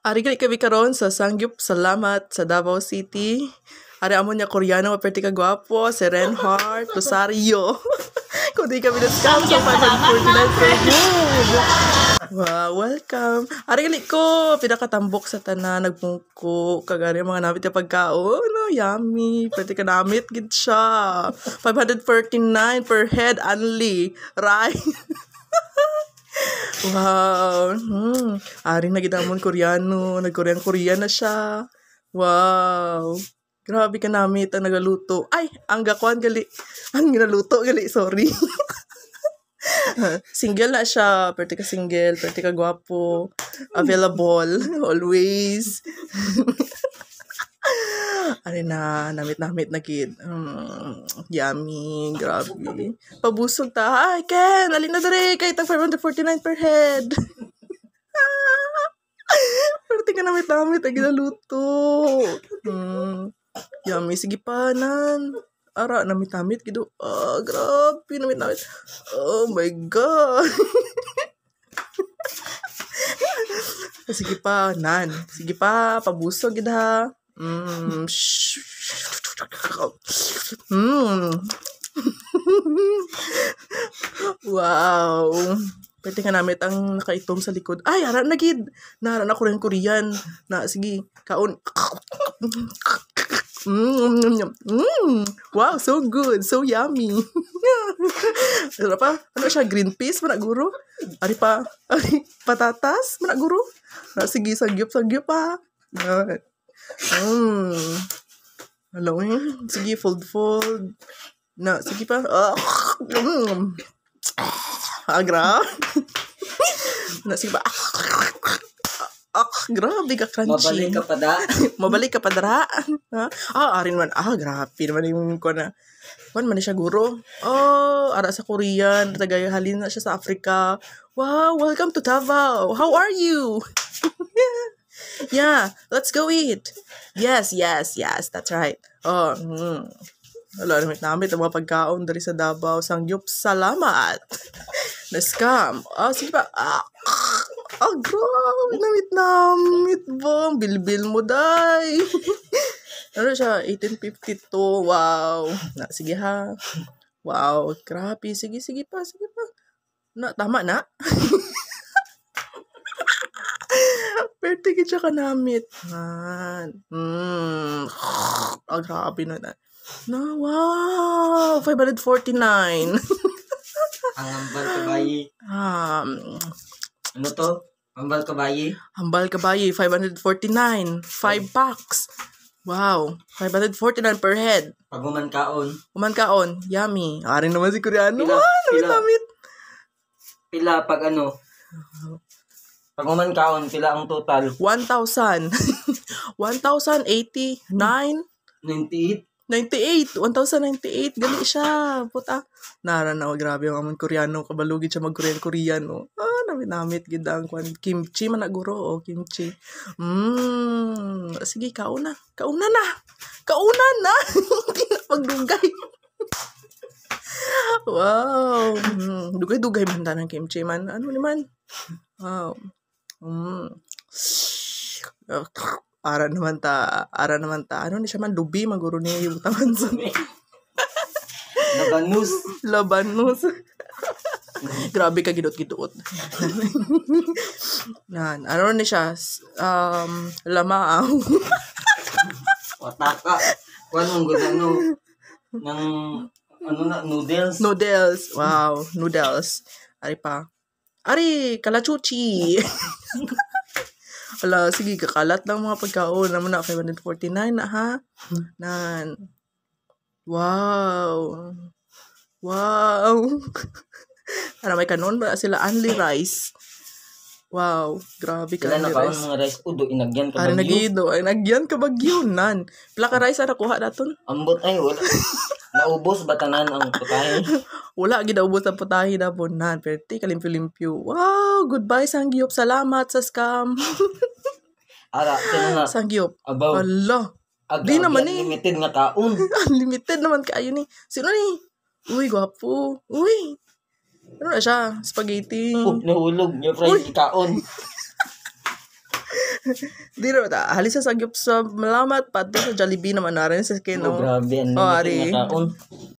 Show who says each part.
Speaker 1: Arigay kami karon sa Sangyup Salamat sa Davao City. Ari amo niya Koreano, maperti ka gwapo, si Renhard, Rosario. Kung di kami na-scam sa 549 Wow, welcome. Ari gali ko, pinakatambok sa tanan, nagmungko, kagari mga namit yung pagkaon. Oh, no, yummy, pwede ka namit, good siya. 549 per head, only. Right? Wow. Hmm. Ari na gidamon Koreano. Nagkorean-Korean na siya. Wow. Grabe ka namit ang nagaluto. Ay, ang gakuan gali. Ang ginaluto gali, sorry. single na siya. Pwerte ka single, pwerte ka gwapo. Available, always. ano na, namit-namit na kid. Mm, yummy, grabe. Pabusog ta. Ay, Ken, alin na dere, kahit ang 549 per head. Pero tingnan namit-namit, ay ginaluto. Mm, yummy, sige pa, nan. Ara, namit-namit, gido. Ah, grabe, namit-namit. Oh my God. sige pa, nan. Sige pa, pabusog, gid ha. Mm. mm. wow. Pwede nga namit ang nakaitom sa likod. Ay, ara, nagid. Nara na ako rin Korean. Na, sige, kaon. Mm, mm, Wow, so good. So yummy. ano pa? Ano siya? Green peas? Managuro? Ari pa? Ari, patatas? Managuro? Na, sige, sagyup-sagyup pa. Ah. Mm. Alam mo yun? Sige, fold-fold. Na, sige pa. Ah, mm. ah grabe. na, sige pa. Ah, grabe ka, crunchy. Mabalik ka pa da. Mabalik ka pa dara. Ah, arin man. Ah, grabe naman yung ko na. Wan man siya guro. Oh, ara sa Korean. Tagayahalin na siya sa Africa. Wow, welcome to Davao. How are you? yeah, let's go eat. Yes, yes, yes, that's right. Oh, mm. Wala namit namit ang mga pagkaon dari sa Davao. Sangyup, salamat. Na-scam. oh, sige pa. Ah, ah, ah grabe. Namit namit ba? Bilbil mo, day. ano siya? 1852. Wow. Na, sige ha. Wow, grabe. Sige, sige pa, sige pa. Na, tama na. Perti kita kanamit. Man. Hmm. Ang happy ah. na na. No, wow! 549. Ang hambal kabayi. Um, ah, mm. ano to? Hambal kabayi? Hambal kabayi, 549. 5 packs. Wow, 549 per head. Pag umankaon. Umankaon, yummy. Ari naman si Koreano. Pila, wow, namit-namit. Pila, pila pag ano, ah, pag umankaon, sila ang total. 1,000. 1,089. 98. 98. 1,098. Gali siya. Puta. Nara grabe yung amon Koreano. Kabalugid siya mag-Korean-Koreano. Ah, namit-namit. Gidang kwan. Kimchi managuro. O, oh, kimchi. Mmm. Sige, kauna. Kauna na. Kauna na. Hindi na pagdugay. wow. Mm. Dugay-dugay man ta ng kimchi man. Ano naman? Wow. Hmm. Ara naman ta, ara naman ta. Ano ni siya man lubi maguro ni utaman sa ni. Labanus. Labanus. Mm. Grabe ka gidot-giduot. Nan, ano ni siya? Um, lamaaw. Wataka. Kuan mong gudano ng ano na noodles. Noodles. Wow, noodles. Ari pa. Ari, kalachuchi! Ala, sige, kakalat ng mga pagkaon. Naman na, 549 na ha? Nan. Wow. Wow. Ano, may kanon ba sila? Only rice. Wow, grabe ka. Sila nakaon mga rice. do, inagyan ka bagyo. Ano, nagido. Inagyan ka bagyo, nan. Plaka rice, ano, kuha daton? Ambot ay, wala. Naubos ba tanan ang putahe? Wala gid naubos ang putahe na po na. Perti kalimpyo-limpyo. Wow, goodbye Sanggiyop. Salamat sa scam. Ara, na. Sanggiyop. Abaw. Ala. Aga, Di naman ni. Eh. Limited nga taon. limited naman kayo ni. Sino ni? Uy, gwapo. Uy. Ano na siya? Spaghetti. Oh, nahulog. Yung fried kaon. Dito ta. Halis sa sagyup sa malamat pato sa Jollibee naman na rin sa skin. Oh, grabe. Ano, oh, ari.